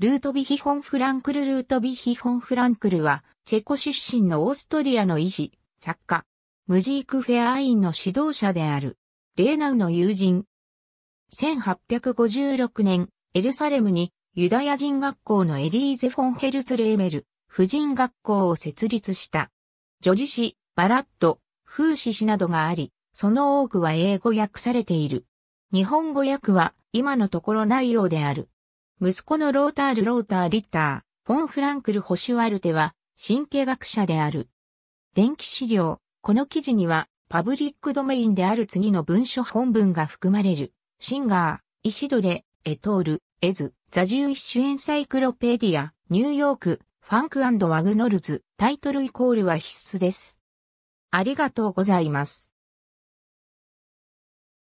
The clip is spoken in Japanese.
ルートビヒホンフランクルルートビヒホンフランクルは、チェコ出身のオーストリアの医師、作家、ムジーク・フェアインの指導者である、レーナウの友人。1856年、エルサレムにユダヤ人学校のエリーゼ・フォン・ヘルツレーメル、婦人学校を設立した。女児誌、バラット、風刺誌などがあり、その多くは英語訳されている。日本語訳は今のところないようである。息子のロータール・ローター・リッター、フォン・フランクル・ホシュワルテは、神経学者である。電気資料、この記事には、パブリックドメインである次の文書本文が含まれる。シンガー、イシドレ、エトール、エズ、ザッシュ・エンサイクロペディア、ニューヨーク、ファンクワグノルズ、タイトルイコールは必須です。ありがとうございます。